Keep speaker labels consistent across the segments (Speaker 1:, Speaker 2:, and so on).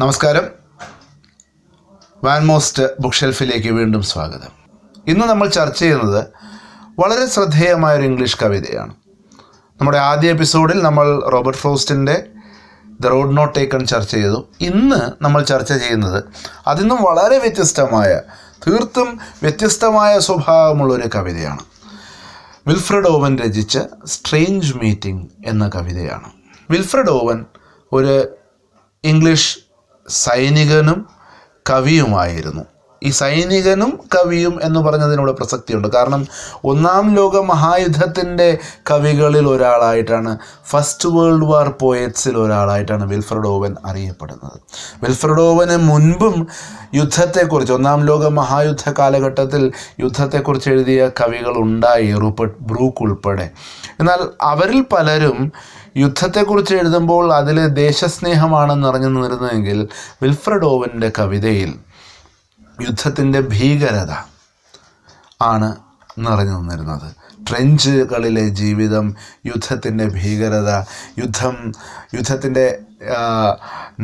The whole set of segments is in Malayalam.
Speaker 1: നമസ്കാരം വാൻമോസ്റ്റ് ബുക്ക് ഷെൽഫിലേക്ക് വീണ്ടും സ്വാഗതം ഇന്ന് നമ്മൾ ചർച്ച ചെയ്യുന്നത് വളരെ ശ്രദ്ധേയമായ ഒരു ഇംഗ്ലീഷ് കവിതയാണ് നമ്മുടെ ആദ്യ എപ്പിസോഡിൽ നമ്മൾ റോബർട്ട് ഫ്രോസ്റ്റിൻ്റെ ദ റോഡ് നോട്ട് ടേക്കൺ ചർച്ച ചെയ്തു ഇന്ന് നമ്മൾ ചർച്ച ചെയ്യുന്നത് അതിൽ നിന്നും വളരെ വ്യത്യസ്തമായ തീർത്തും വ്യത്യസ്തമായ സ്വഭാവമുള്ള ഒരു കവിതയാണ് വിൽഫ്രഡ് ഓവൻ രചിച്ച സ്ട്രേഞ്ച് മീറ്റിംഗ് എന്ന കവിതയാണ് വിൽഫ്രഡ് ഓവൻ ഒരു ഇംഗ്ലീഷ് സൈനികനും കവിയുമായിരുന്നു ഈ സൈനികനും കവിയും എന്ന് പറഞ്ഞതിനോട് പ്രസക്തിയുണ്ട് കാരണം ഒന്നാം ലോക മഹായുദ്ധത്തിൻ്റെ കവികളിൽ ഒരാളായിട്ടാണ് ഫസ്റ്റ് വേൾഡ് വാർ പോയറ്റ്സിൽ ഒരാളായിട്ടാണ് വിൽഫ്രഡോവൻ ഓവൻ അറിയപ്പെടുന്നത് വിൽഫ്രഡോവന് മുൻപും യുദ്ധത്തെക്കുറിച്ച് ഒന്നാം ലോക മഹായുദ്ധ കാലഘട്ടത്തിൽ യുദ്ധത്തെക്കുറിച്ച് എഴുതിയ കവികൾ ഉണ്ടായി റൂപ്പർട്ട് ബ്രൂക്ക് ഉൾപ്പെടെ എന്നാൽ അവരിൽ പലരും യുദ്ധത്തെക്കുറിച്ച് എഴുതുമ്പോൾ അതിൽ ദേശസ്നേഹമാണെന്ന് അറിഞ്ഞു നിന്നിരുന്നെങ്കിൽ വിൽഫ്രഡോവൻ്റെ കവിതയിൽ യുദ്ധത്തിൻ്റെ ഭീകരത ആണ് നിറഞ്ഞു നിന്നിരുന്നത് ട്രെഞ്ചുകളിലെ ജീവിതം യുദ്ധത്തിൻ്റെ ഭീകരത യുദ്ധം യുദ്ധത്തിൻ്റെ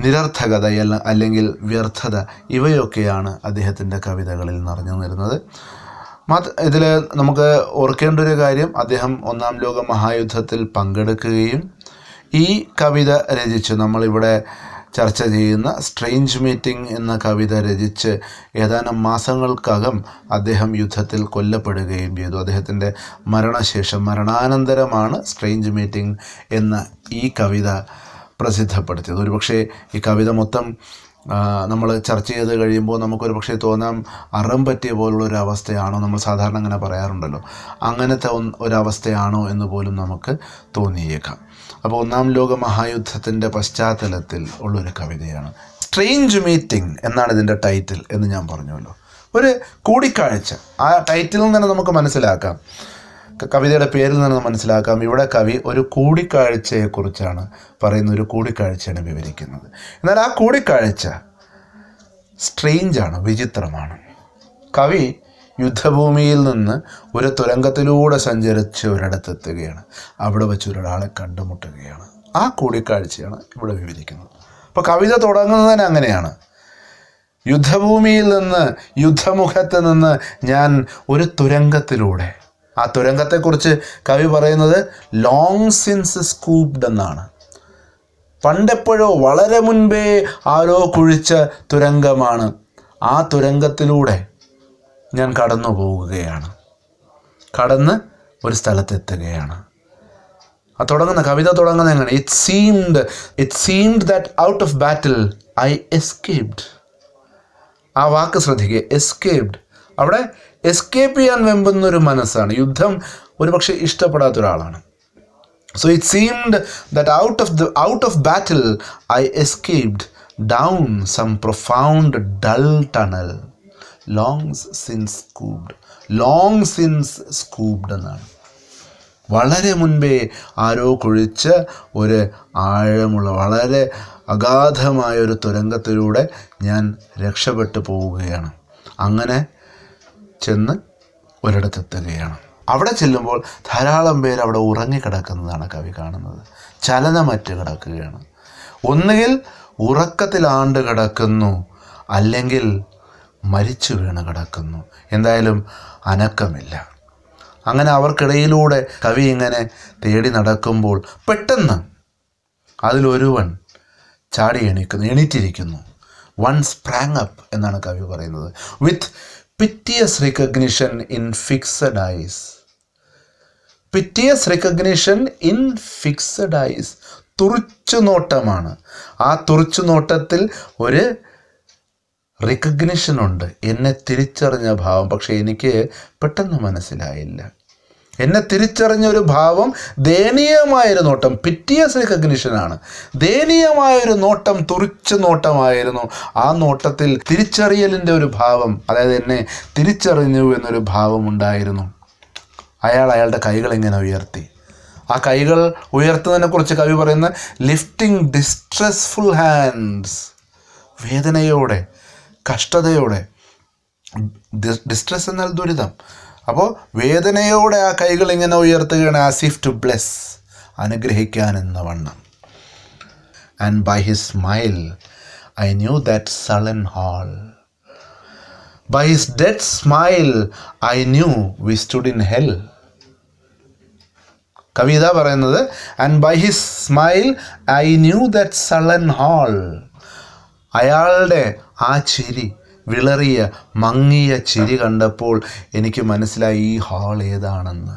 Speaker 1: നിരർത്ഥകത അല്ലെങ്കിൽ വ്യർത്ഥത ഇവയൊക്കെയാണ് അദ്ദേഹത്തിൻ്റെ കവിതകളിൽ നിറഞ്ഞു നിന്നിരുന്നത് മാത്ര ഇതിൽ നമുക്ക് ഓർക്കേണ്ട ഒരു കാര്യം അദ്ദേഹം ഒന്നാം ലോക മഹായുദ്ധത്തിൽ പങ്കെടുക്കുകയും ഈ കവിത രചിച്ചു നമ്മളിവിടെ ചർച്ച ചെയ്യുന്ന സ്ട്രെയിഞ്ച് മീറ്റിംഗ് എന്ന കവിത രചിച്ച് ഏതാനും മാസങ്ങൾക്കകം അദ്ദേഹം യുദ്ധത്തിൽ കൊല്ലപ്പെടുകയും ചെയ്തു അദ്ദേഹത്തിൻ്റെ മരണശേഷം മരണാനന്തരമാണ് സ്ട്രെയിഞ്ച് മീറ്റിംഗ് എന്ന ഈ കവിത പ്രസിദ്ധപ്പെടുത്തിയത് ഒരുപക്ഷേ ഈ കവിത മൊത്തം നമ്മൾ ചർച്ച ചെയ്ത് കഴിയുമ്പോൾ നമുക്കൊരു പക്ഷേ തോന്നാം അറം പറ്റിയ പോലുള്ള ഒരു അവസ്ഥയാണോ നമ്മൾ സാധാരണ അങ്ങനെ പറയാറുണ്ടല്ലോ അങ്ങനത്തെ ഒരവസ്ഥയാണോ എന്ന് പോലും നമുക്ക് തോന്നിയേക്കാം അപ്പോൾ ഒന്നാം ലോക മഹായുദ്ധത്തിൻ്റെ പശ്ചാത്തലത്തിൽ ഉള്ളൊരു കവിതയാണ് സ്ട്രേഞ്ച് മീറ്റിംഗ് എന്നാണ് ഇതിൻ്റെ ടൈറ്റിൽ എന്ന് ഞാൻ പറഞ്ഞുവല്ലോ ഒരു കൂടിക്കാഴ്ച ആ ടൈറ്റിലിൽ തന്നെ നമുക്ക് മനസ്സിലാക്കാം കവിതയുടെ പേരിൽ നിന്ന് മനസ്സിലാക്കാം ഇവിടെ കവി ഒരു കൂടിക്കാഴ്ചയെക്കുറിച്ചാണ് പറയുന്ന ഒരു കൂടിക്കാഴ്ചയാണ് വിവരിക്കുന്നത് എന്നാൽ ആ കൂടിക്കാഴ്ച സ്ട്രെയിഞ്ചാണ് വിചിത്രമാണ് കവി യുദ്ധഭൂമിയിൽ നിന്ന് ഒരു തുരങ്കത്തിലൂടെ സഞ്ചരിച്ച് ഒരിടത്തെത്തുകയാണ് അവിടെ വെച്ച് ഒരാളെ കണ്ടുമുട്ടുകയാണ് ആ കൂടിക്കാഴ്ചയാണ് ഇവിടെ വിവരിക്കുന്നത് അപ്പോൾ കവിത തുടങ്ങുന്നത് തന്നെ അങ്ങനെയാണ് യുദ്ധഭൂമിയിൽ നിന്ന് യുദ്ധമുഖത്ത് നിന്ന് ഞാൻ ഒരു തുരങ്കത്തിലൂടെ ആ തുരങ്കത്തെക്കുറിച്ച് കവി പറയുന്നത് ലോങ് സിൻസ് സ്കൂപ്ഡ് എന്നാണ് പണ്ടെപ്പോഴോ വളരെ മുൻപേ ആരോ കുഴിച്ച തുരങ്കമാണ് ആ തുരങ്കത്തിലൂടെ ഞാൻ കടന്നു പോവുകയാണ് കടന്ന് ഒരു സ്ഥലത്തെത്തുകയാണ് ആ തുടങ്ങുന്ന കവിത തുടങ്ങുന്ന എങ്ങനെ it seemed it seemed that out of battle I escaped ആ വാക്ക് ശ്രദ്ധിക്കുക എസ്കേപ്ഡ് അവിടെ എസ്കേപ്പ് ചെയ്യാൻ വെമ്പുന്ന ഒരു മനസ്സാണ് യുദ്ധം ഒരുപക്ഷെ ഇഷ്ടപ്പെടാത്ത ഒരാളാണ് so it seemed that out of the out of battle I escaped down some profound dull tunnel long since scooped long since scooped എന്നാണ് വളരെ മുൻപേ ആരോ കുഴിച്ച് ഒരു ആഴമുള്ള വളരെ അഗാധമായ ഒരു തുരങ്കത്തിലൂടെ ഞാൻ രക്ഷപ്പെട്ടു പോവുകയാണ് അങ്ങനെ ചെന്ന് ഒരിടത്തെത്തുകയാണ് അവിടെ ചെല്ലുമ്പോൾ ധാരാളം പേർ അവിടെ ഉറങ്ങിക്കിടക്കുന്നതാണ് കവി കാണുന്നത് ചലനമറ്റ് കിടക്കുകയാണ് ഒന്നുകിൽ ഉറക്കത്തിലാണ്ട് കിടക്കുന്നു അല്ലെങ്കിൽ മരിച്ചു വീണ് കിടക്കുന്നു എന്തായാലും അനക്കമില്ല അങ്ങനെ അവർക്കിടയിലൂടെ കവി ഇങ്ങനെ തേടി നടക്കുമ്പോൾ പെട്ടെന്ന് അതിലൊരുവൻ ചാടി എണീക്കുന്നു എണീറ്റിരിക്കുന്നു വൺ സ്പ്രാങ് അപ്പ് എന്നാണ് കവി പറയുന്നത് with piteous recognition in fixed eyes piteous recognition in fixed eyes തുറിച്ചു നോട്ടമാണ് ആ തുറിച്ചു നോട്ടത്തിൽ ഒരു റിക്കഗ്നിഷൻ ഉണ്ട് എന്നെ തിരിച്ചറിഞ്ഞ ഭാവം പക്ഷേ എനിക്ക് പെട്ടെന്ന് മനസ്സിലായില്ല എന്നെ തിരിച്ചറിഞ്ഞ ഒരു ഭാവം ദയനീയമായൊരു നോട്ടം പിറ്റിയസ് റിക്കഗ്നിഷനാണ് ദയനീയമായൊരു നോട്ടം തുറിച്ച നോട്ടമായിരുന്നു ആ നോട്ടത്തിൽ തിരിച്ചറിയലിൻ്റെ ഒരു ഭാവം അതായത് എന്നെ തിരിച്ചറിഞ്ഞു എന്നൊരു ഭാവം ഉണ്ടായിരുന്നു അയാൾ അയാളുടെ കൈകൾ എങ്ങനെ ഉയർത്തി ആ കൈകൾ കുറിച്ച് കവി പറയുന്ന ലിഫ്റ്റിംഗ് ഡിസ്ട്രെസ്ഫുൾ ഹാൻഡ്സ് വേദനയോടെ കഷ്ടതയോടെ ഡിസ്ട്രെസ് എന്നാൽ ദുരിതം അപ്പോൾ വേദനയോടെ ആ കൈകൾ ഇങ്ങനെ ഉയർത്തുകയാണ് ആസിഫ് ടു ബ്ലെസ് അനുഗ്രഹിക്കാൻ എന്ന വണ്ണം and by his smile I knew that sullen hall by his dead smile I knew we stood in hell കവിത പറയുന്നത് and by his smile I knew that sullen hall അയാളുടെ ആ ചിരി വിളറിയ മങ്ങിയ ചിരി കണ്ടപ്പോൾ എനിക്ക് മനസ്സിലായി ഈ ഹാൾ ഏതാണെന്ന്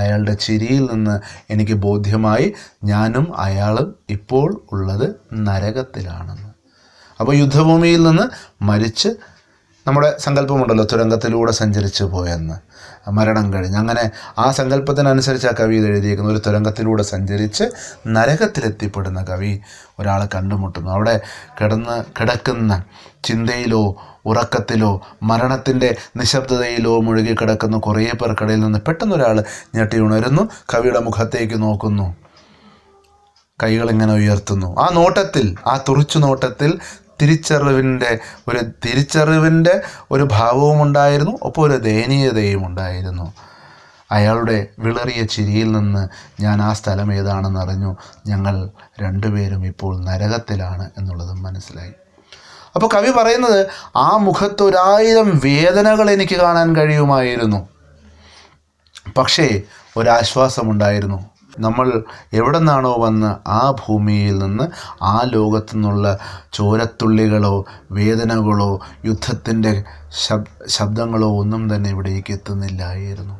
Speaker 1: അയാളുടെ ചിരിയിൽ നിന്ന് എനിക്ക് ബോധ്യമായി ഞാനും അയാളും ഇപ്പോൾ ഉള്ളത് നരകത്തിലാണെന്ന് അപ്പോൾ യുദ്ധഭൂമിയിൽ നിന്ന് മരിച്ച് നമ്മുടെ സങ്കല്പമുണ്ടല്ലോ തുരങ്കത്തിലൂടെ സഞ്ചരിച്ചു പോയെന്ന് മരണം കഴിഞ്ഞ് അങ്ങനെ ആ സങ്കല്പത്തിനനുസരിച്ച് ആ കവിത എഴുതിയിരിക്കുന്ന ഒരു തുരങ്കത്തിലൂടെ സഞ്ചരിച്ച് നരകത്തിലെത്തിപ്പെടുന്ന കവി ഒരാളെ കണ്ടുമുട്ടുന്നു അവിടെ കിടന്ന് കിടക്കുന്ന ചിന്തയിലോ ഉറക്കത്തിലോ മരണത്തിൻ്റെ നിശബ്ദതയിലോ മുഴുകി കിടക്കുന്ന കുറേ പേർക്കിടയിൽ നിന്ന് പെട്ടെന്നൊരാൾ ഞെട്ടി ഉണരുന്നു കവിയുടെ മുഖത്തേക്ക് നോക്കുന്നു കൈകളിങ്ങനെ ഉയർത്തുന്നു ആ നോട്ടത്തിൽ ആ തുറച്ചു നോട്ടത്തിൽ തിരിച്ചറിവിൻ്റെ ഒരു തിരിച്ചറിവിൻ്റെ ഒരു ഭാവവും ഉണ്ടായിരുന്നു ഒപ്പം ഒരു ദയനീയതയും ഉണ്ടായിരുന്നു അയാളുടെ വിളറിയ ചിരിയിൽ നിന്ന് ഞാൻ ആ സ്ഥലം ഏതാണെന്ന് അറിഞ്ഞു ഞങ്ങൾ രണ്ടുപേരും ഇപ്പോൾ നരകത്തിലാണ് എന്നുള്ളതും മനസ്സിലായി അപ്പോൾ കവി പറയുന്നത് ആ മുഖത്തൊരായിരം വേദനകൾ എനിക്ക് കാണാൻ കഴിയുമായിരുന്നു പക്ഷേ ഒരാശ്വാസമുണ്ടായിരുന്നു നമ്മൾ എവിടെ നിന്നാണോ വന്ന് ആ ഭൂമിയിൽ നിന്ന് ആ ലോകത്തു നിന്നുള്ള ചോരത്തുള്ളികളോ വേദനകളോ യുദ്ധത്തിൻ്റെ ശബ്ദങ്ങളോ ഒന്നും തന്നെ ഇവിടേക്ക് എത്തുന്നില്ലായിരുന്നു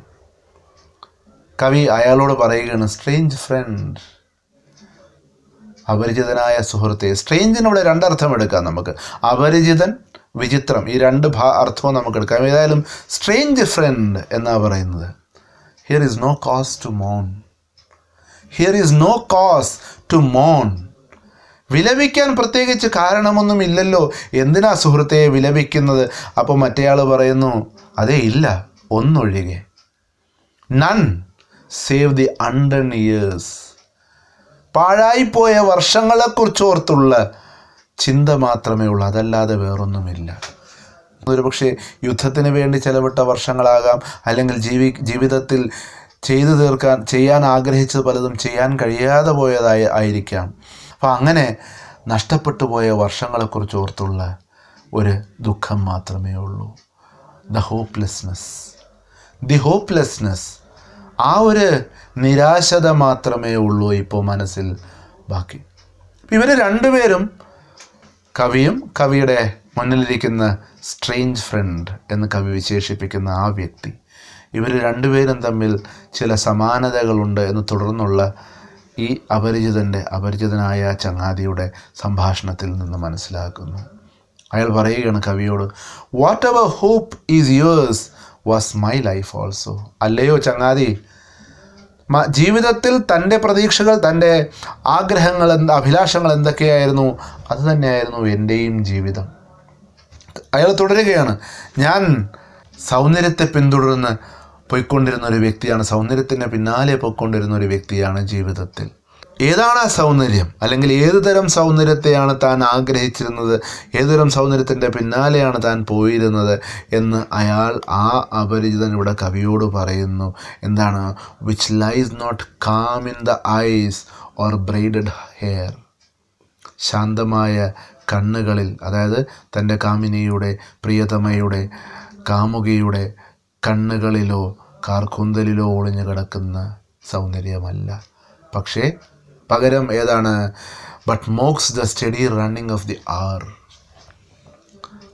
Speaker 1: കവി അയാളോട് പറയുകയാണ് സ്ട്രേഞ്ച് ഫ്രണ്ട് അപരിചിതനായ സുഹൃത്തെ സ്ട്രേഞ്ചിനിവിടെ രണ്ടർത്ഥം എടുക്കാം നമുക്ക് അപരിചിതൻ വിചിത്രം ഈ രണ്ട് ഭാ അർത്ഥവും നമുക്ക് എടുക്കാം ഏതായാലും സ്ട്രേഞ്ച് ഫ്രണ്ട് എന്നാണ് പറയുന്നത് here is no cause to mount here is no cause to മോൺ വിലപിക്കാൻ പ്രത്യേകിച്ച് കാരണമൊന്നും ഇല്ലല്ലോ എന്തിനാ സുഹൃത്തെ വിലപിക്കുന്നത് അപ്പോൾ മറ്റേയാൾ പറയുന്നു അതേ ഇല്ല ഒന്നൊഴികെ none save the undone years പാഴായിപ്പോയ വർഷങ്ങളെക്കുറിച്ചോർത്തുള്ള ചിന്ത മാത്രമേ ഉള്ളൂ അതല്ലാതെ വേറൊന്നുമില്ല ഒരു പക്ഷേ യുദ്ധത്തിന് വേണ്ടി ചെലവിട്ട വർഷങ്ങളാകാം അല്ലെങ്കിൽ ജീവി ജീവിതത്തിൽ ചെയ്തു തീർക്കാൻ ചെയ്യാൻ ആഗ്രഹിച്ചത് പലതും ചെയ്യാൻ കഴിയാതെ പോയതായി ആയിരിക്കാം അപ്പം അങ്ങനെ നഷ്ടപ്പെട്ടു പോയ വർഷങ്ങളെക്കുറിച്ച് ഓർത്തുള്ള ഒരു ദുഃഖം മാത്രമേ ഉള്ളൂ ദ ഹോപ്പ്ലെസ്നെസ് ദി ഹോപ്പ്ലെസ്നെസ് ആ ഒരു നിരാശത മാത്രമേ ഉള്ളൂ ഇപ്പോൾ മനസ്സിൽ ബാക്കി ഇവർ രണ്ടുപേരും കവിയും കവിയുടെ മുന്നിലിരിക്കുന്ന സ്ട്രേഞ്ച് ഫ്രണ്ട് എന്ന് കവി വിശേഷിപ്പിക്കുന്ന ആ വ്യക്തി ഇവർ രണ്ടുപേരും തമ്മിൽ ചില സമാനതകളുണ്ട് എന്ന് തുടർന്നുള്ള ഈ അപരിചിതൻ്റെ അപരിചിതനായ ചങ്ങാതിയുടെ സംഭാഷണത്തിൽ നിന്ന് മനസ്സിലാക്കുന്നു അയാൾ പറയുകയാണ് കവിയോട് whatever hope is yours was my life also അല്ലയോ ചങ്ങാതി ജീവിതത്തിൽ തൻ്റെ പ്രതീക്ഷകൾ തൻ്റെ ആഗ്രഹങ്ങൾ എന്ത് അഭിലാഷങ്ങൾ എന്തൊക്കെയായിരുന്നു അത് തന്നെയായിരുന്നു എൻ്റെയും ജീവിതം അയാൾ തുടരുകയാണ് ഞാൻ സൗന്ദര്യത്തെ പിന്തുടർന്ന് പോയിക്കൊണ്ടിരുന്ന ഒരു വ്യക്തിയാണ് സൗന്ദര്യത്തിന് പിന്നാലെ പോയിക്കൊണ്ടിരുന്ന ഒരു വ്യക്തിയാണ് ജീവിതത്തിൽ ഏതാണ് ആ സൗന്ദര്യം അല്ലെങ്കിൽ ഏത് തരം സൗന്ദര്യത്തെയാണ് താൻ ആഗ്രഹിച്ചിരുന്നത് ഏതുതരം സൗന്ദര്യത്തിൻ്റെ പിന്നാലെയാണ് താൻ പോയിരുന്നത് എന്ന് അയാൾ ആ അപരിചിതൻ ഇവിടെ കവിയോട് പറയുന്നു എന്താണ് which lies not calm in the eyes or braided hair ശാന്തമായ കണ്ണുകളിൽ അതായത് തൻ്റെ കാമിനിയുടെ പ്രിയതമയുടെ കാമുകിയുടെ കണ്ണുകളിലോ കാർക്കുന്തലിലോ ഒളിഞ്ഞു കിടക്കുന്ന സൗന്ദര്യമല്ല പക്ഷേ പകരം ഏതാണ് but mocks the steady running of the hour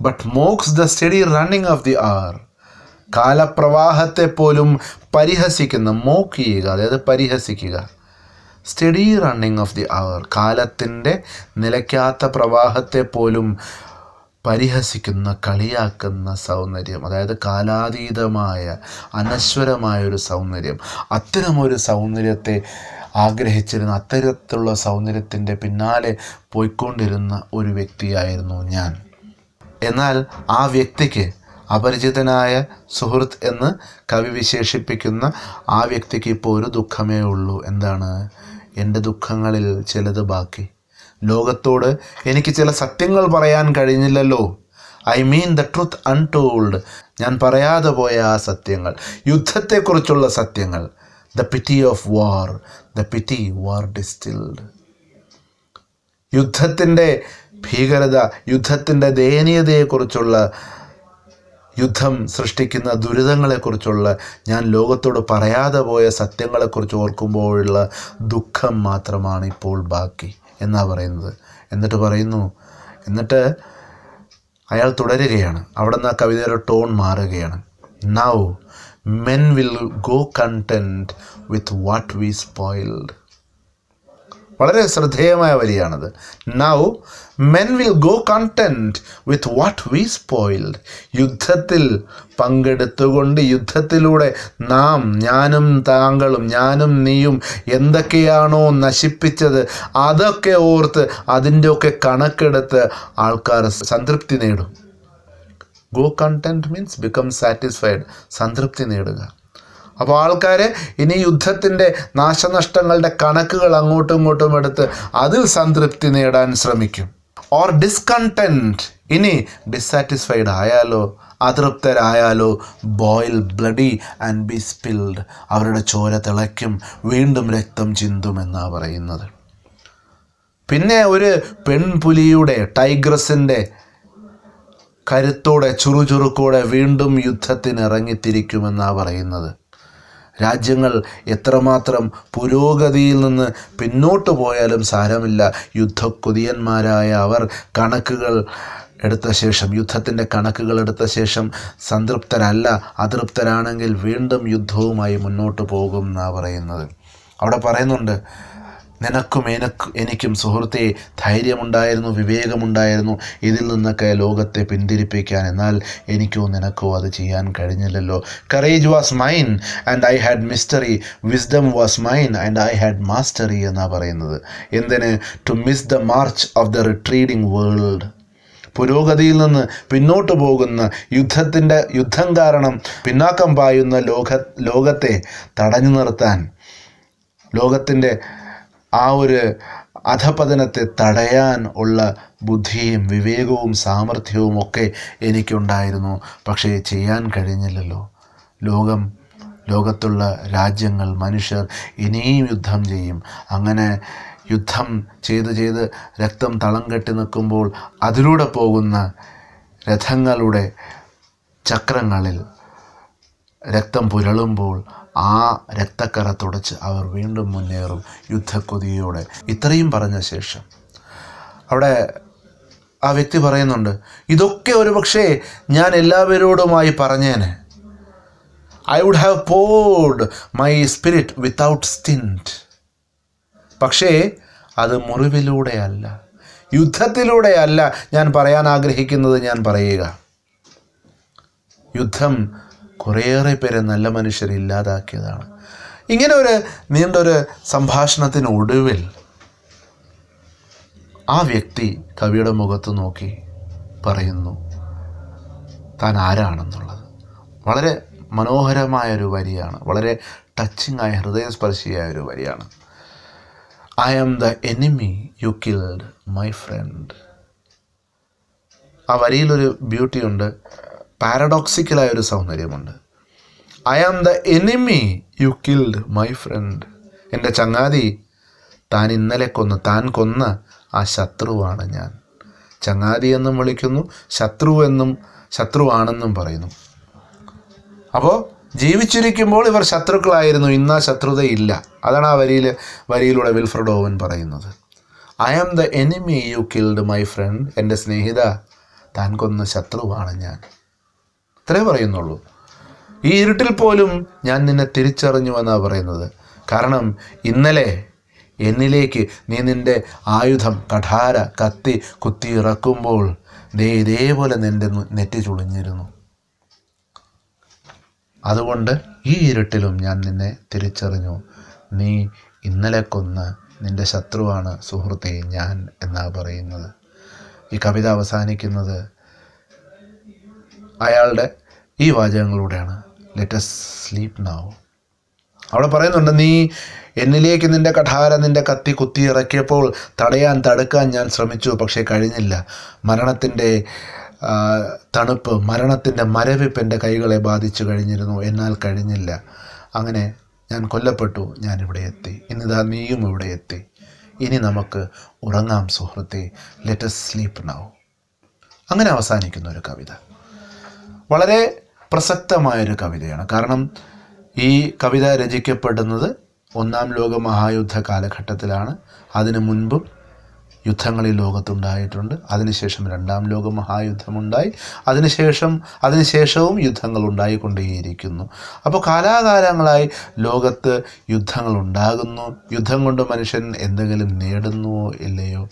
Speaker 1: but mocks the steady running of the hour കാലപ്രവാഹത്തെ പോലും പരിഹസിക്കുന്ന മോക്ക് ചെയ്യുക അതായത് പരിഹസിക്കുക steady running of the hour കാലത്തിൻ്റെ നിലയ്ക്കാത്ത പ്രവാഹത്തെ പോലും പരിഹസിക്കുന്ന കളിയാക്കുന്ന സൗന്ദര്യം അതായത് കാലാതീതമായ അനശ്വരമായ ഒരു സൗന്ദര്യം അത്തരമൊരു സൗന്ദര്യത്തെ ആഗ്രഹിച്ചിരുന്ന അത്തരത്തിലുള്ള സൗന്ദര്യത്തിൻ്റെ പിന്നാലെ പോയിക്കൊണ്ടിരുന്ന ഒരു വ്യക്തിയായിരുന്നു ഞാൻ എന്നാൽ ആ വ്യക്തിക്ക് അപരിചിതനായ സുഹൃത്ത് എന്ന് കവി വിശേഷിപ്പിക്കുന്ന ആ വ്യക്തിക്ക് ഇപ്പോൾ ഒരു ദുഃഖമേ ഉള്ളൂ എന്താണ് എൻ്റെ ദുഃഖങ്ങളിൽ ചിലത് ബാക്കി ലോകത്തോട് എനിക്ക് ചില സത്യങ്ങൾ പറയാൻ കഴിഞ്ഞില്ലല്ലോ I mean the truth untold ഞാൻ പറയാതെ പോയ ആ സത്യങ്ങൾ യുദ്ധത്തെക്കുറിച്ചുള്ള സത്യങ്ങൾ the pity of war the pity war distilled യുദ്ധത്തിൻ്റെ ഭീകരത യുദ്ധത്തിൻ്റെ ദയനീയതയെക്കുറിച്ചുള്ള യുദ്ധം സൃഷ്ടിക്കുന്ന ദുരിതങ്ങളെക്കുറിച്ചുള്ള ഞാൻ ലോകത്തോട് പറയാതെ പോയ സത്യങ്ങളെക്കുറിച്ച് ഓർക്കുമ്പോഴുള്ള ദുഃഖം മാത്രമാണ് ഇപ്പോൾ ബാക്കി എന്നാണ് പറയുന്നത് എന്നിട്ട് പറയുന്നു എന്നിട്ട് അയാൾ തുടരുകയാണ് അവിടെ നിന്ന് ആ കവിതയുടെ ടോൺ മാറുകയാണ് നൗ മെൻ വിൽ ഗോ കണ്ട വിത്ത് വാട്ട് വി സ്പോയിൽഡ് വളരെ ശ്രദ്ധേയമായ വരിയാണത് now men will go content with what we spoiled യുദ്ധത്തിൽ പങ്കെടുത്തുകൊണ്ട് യുദ്ധത്തിലൂടെ നാം ഞാനും താങ്കളും ഞാനും നീയും എന്തൊക്കെയാണോ നശിപ്പിച്ചത് അതൊക്കെ ഓർത്ത് അതിൻ്റെയൊക്കെ കണക്കെടുത്ത് ആൾക്കാർ സംതൃപ്തി നേടും go content means become satisfied സംതൃപ്തി നേടുക അപ്പോൾ ആൾക്കാർ ഇനി യുദ്ധത്തിൻ്റെ നാശനഷ്ടങ്ങളുടെ കണക്കുകൾ അങ്ങോട്ടും ഇങ്ങോട്ടും എടുത്ത് അതിൽ സംതൃപ്തി നേടാൻ ശ്രമിക്കും ഓർ ഡിസ്കണ്ടൻറ്റ് ഇനി ഡിസാറ്റിസ്ഫൈഡ് ആയാലോ അതൃപ്തരായാലോ boil bloody and be spilled അവരുടെ ചോര തിളയ്ക്കും വീണ്ടും രക്തം ചിന്തും എന്നാണ് പറയുന്നത് പിന്നെ ഒരു പെൺപുലിയുടെ ടൈഗ്രസിൻ്റെ കരുത്തോടെ ചുറുചുറുക്കോടെ വീണ്ടും യുദ്ധത്തിനിറങ്ങിത്തിരിക്കുമെന്നാണ് പറയുന്നത് രാജ്യങ്ങൾ എത്രമാത്രം പുരോഗതിയിൽ നിന്ന് പിന്നോട്ട് പോയാലും സാരമില്ല യുദ്ധക്കൊതിയന്മാരായ അവർ കണക്കുകൾ എടുത്ത ശേഷം യുദ്ധത്തിൻ്റെ കണക്കുകൾ എടുത്ത ശേഷം സംതൃപ്തരല്ല അതൃപ്തരാണെങ്കിൽ വീണ്ടും യുദ്ധവുമായി മുന്നോട്ട് പോകും എന്നാണ് പറയുന്നത് അവിടെ പറയുന്നുണ്ട് നിനക്കും എനക്ക് എനിക്കും സുഹൃത്തെ ധൈര്യമുണ്ടായിരുന്നു വിവേകമുണ്ടായിരുന്നു ഇതിൽ നിന്നൊക്കെ ലോകത്തെ പിന്തിരിപ്പിക്കാൻ എന്നാൽ എനിക്കോ നിനക്കോ അത് ചെയ്യാൻ കഴിഞ്ഞില്ലല്ലോ courage was mine and I had mystery wisdom was mine and I had mastery എന്നാണ് പറയുന്നത് എന്തിന് to miss the march of the retreating world പുരോഗതിയിൽ നിന്ന് പിന്നോട്ട് പോകുന്ന യുദ്ധത്തിൻ്റെ യുദ്ധം കാരണം പിന്നാക്കം പായുന്ന ലോക ലോകത്തെ തടഞ്ഞു നിർത്താൻ ലോകത്തിൻ്റെ ആ ഒരു അധപതനത്തെ തടയാൻ ഉള്ള ബുദ്ധിയും വിവേകവും സാമർഥ്യവും ഒക്കെ എനിക്കുണ്ടായിരുന്നു പക്ഷേ ചെയ്യാൻ കഴിഞ്ഞില്ലല്ലോ ലോകം ലോകത്തുള്ള രാജ്യങ്ങൾ മനുഷ്യർ ഇനിയും യുദ്ധം ചെയ്യും അങ്ങനെ യുദ്ധം ചെയ്ത് ചെയ്ത് രക്തം തളം കെട്ടി നിൽക്കുമ്പോൾ അതിലൂടെ പോകുന്ന രഥങ്ങളുടെ ചക്രങ്ങളിൽ രക്തം പുരളുമ്പോൾ ആ രക്തക്കറ തുടച്ച് അവർ വീണ്ടും മുന്നേറും യുദ്ധക്കൊതിയോടെ ഇത്രയും പറഞ്ഞ ശേഷം അവിടെ ആ വ്യക്തി പറയുന്നുണ്ട് ഇതൊക്കെ പക്ഷേ ഞാൻ എല്ലാവരോടുമായി പറഞ്ഞേനെ I would have poured my spirit without stint പക്ഷേ അത് മുറിവിലൂടെയല്ല യുദ്ധത്തിലൂടെയല്ല ഞാൻ പറയാൻ ആഗ്രഹിക്കുന്നത് ഞാൻ പറയുക യുദ്ധം കുറേയേറെ പേരെ നല്ല മനുഷ്യരെ ഇല്ലാതാക്കിയതാണ് ഇങ്ങനെ ഒരു നീണ്ട ഒരു സംഭാഷണത്തിന് ഒടുവിൽ ആ വ്യക്തി കവിയുടെ മുഖത്ത് നോക്കി പറയുന്നു താൻ ആരാണെന്നുള്ളത് വളരെ മനോഹരമായ ഒരു വരിയാണ് വളരെ ടച്ചിങ് ആയ ഹൃദയസ്പർശിയായ ഒരു വരിയാണ് I am the enemy you killed my friend ആ വരിയിലൊരു ബ്യൂട്ടിയുണ്ട് പാരഡോക്സിക്കലായ ഒരു സൗന്ദര്യമുണ്ട് I am the enemy you killed my friend എൻ്റെ ചങ്ങാതി താൻ ഇന്നലെ കൊന്ന് താൻ കൊന്ന ആ ശത്രുവാണ് ഞാൻ ചങ്ങാതി എന്നും വിളിക്കുന്നു ശത്രു എന്നും ശത്രുവാണെന്നും പറയുന്നു അപ്പോൾ ജീവിച്ചിരിക്കുമ്പോൾ ഇവർ ശത്രുക്കളായിരുന്നു ഇന്ന് ആ ശത്രുതയില്ല അതാണ് ആ വരിയിൽ വരിയിലൂടെ വിൽഫ്രഡോവൻ പറയുന്നത് I am the enemy you killed my friend എൻ്റെ സ്നേഹിത താൻ കൊന്ന ശത്രുവാണ് ഞാൻ അത്രേ പറയുന്നുള്ളൂ ഈ ഇരുട്ടിൽ പോലും ഞാൻ നിന്നെ തിരിച്ചറിഞ്ഞു എന്നാണ് പറയുന്നത് കാരണം ഇന്നലെ എന്നിലേക്ക് നീ നിൻ്റെ ആയുധം കഠാര കത്തി ഇറക്കുമ്പോൾ ദേ ഇതേപോലെ നിൻ്റെ നെറ്റി ചുളിഞ്ഞിരുന്നു അതുകൊണ്ട് ഈ ഇരുട്ടിലും ഞാൻ നിന്നെ തിരിച്ചറിഞ്ഞു നീ ഇന്നലെ കൊന്ന് നിൻ്റെ ശത്രുവാണ് സുഹൃത്തെ ഞാൻ എന്നാണ് പറയുന്നത് ഈ കവിത അവസാനിക്കുന്നത് അയാളുടെ ഈ വാചകങ്ങളിലൂടെയാണ് ലെറ്റസ് സ്ലീപ് നാവ് അവിടെ പറയുന്നുണ്ട് നീ എന്നിലേക്ക് നിൻ്റെ കഠാര നിന്റെ കത്തി കുത്തി ഇറക്കിയപ്പോൾ തടയാൻ തടുക്കാൻ ഞാൻ ശ്രമിച്ചു പക്ഷേ കഴിഞ്ഞില്ല മരണത്തിൻ്റെ തണുപ്പ് മരണത്തിൻ്റെ മരവിപ്പ് എൻ്റെ കൈകളെ ബാധിച്ചു കഴിഞ്ഞിരുന്നു എന്നാൽ കഴിഞ്ഞില്ല അങ്ങനെ ഞാൻ കൊല്ലപ്പെട്ടു ഞാനിവിടെ എത്തി ഇന്നിതാ നീയും ഇവിടെ എത്തി ഇനി നമുക്ക് ഉറങ്ങാം സുഹൃത്തെ ലെറ്റസ് സ്ലീപ്പ് നാവ് അങ്ങനെ അവസാനിക്കുന്ന ഒരു കവിത വളരെ പ്രസക്തമായൊരു കവിതയാണ് കാരണം ഈ കവിത രചിക്കപ്പെടുന്നത് ഒന്നാം ലോക മഹായുദ്ധ കാലഘട്ടത്തിലാണ് അതിനു മുൻപും യുദ്ധങ്ങൾ ഈ ലോകത്തുണ്ടായിട്ടുണ്ട് അതിനുശേഷം രണ്ടാം ലോക മഹായുദ്ധമുണ്ടായി അതിനുശേഷം അതിനുശേഷവും യുദ്ധങ്ങൾ ഉണ്ടായിക്കൊണ്ടേയിരിക്കുന്നു അപ്പോൾ കാലാകാലങ്ങളായി ലോകത്ത് യുദ്ധങ്ങൾ ഉണ്ടാകുന്നു യുദ്ധം കൊണ്ട് മനുഷ്യൻ എന്തെങ്കിലും നേടുന്നുവോ ഇല്ലയോ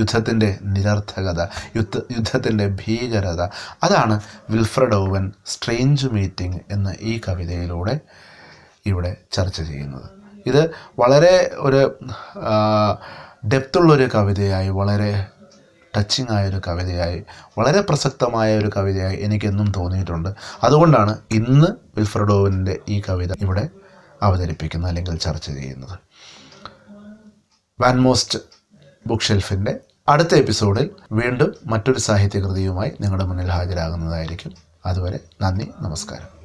Speaker 1: യുദ്ധത്തിൻ്റെ നിരർത്ഥകത യുദ്ധ യുദ്ധത്തിൻ്റെ ഭീകരത അതാണ് വിൽഫ്രഡ് ഓവൻ സ്ട്രേഞ്ച് മീറ്റിംഗ് എന്ന ഈ കവിതയിലൂടെ ഇവിടെ ചർച്ച ചെയ്യുന്നത് ഇത് വളരെ ഒരു ഡെപ്തുള്ളൊരു കവിതയായി വളരെ ടച്ചിങ് ആയൊരു കവിതയായി വളരെ പ്രസക്തമായ ഒരു കവിതയായി എനിക്കെന്നും തോന്നിയിട്ടുണ്ട് അതുകൊണ്ടാണ് ഇന്ന് വിൽഫ്രഡോവിൻ്റെ ഈ കവിത ഇവിടെ അവതരിപ്പിക്കുന്നത് അല്ലെങ്കിൽ ചർച്ച ചെയ്യുന്നത് വാൻമോസ്റ്റ് ബുക്ക് ഷെൽഫിൻ്റെ അടുത്ത എപ്പിസോഡിൽ വീണ്ടും മറ്റൊരു സാഹിത്യകൃതിയുമായി നിങ്ങളുടെ മുന്നിൽ ഹാജരാകുന്നതായിരിക്കും അതുവരെ നന്ദി നമസ്കാരം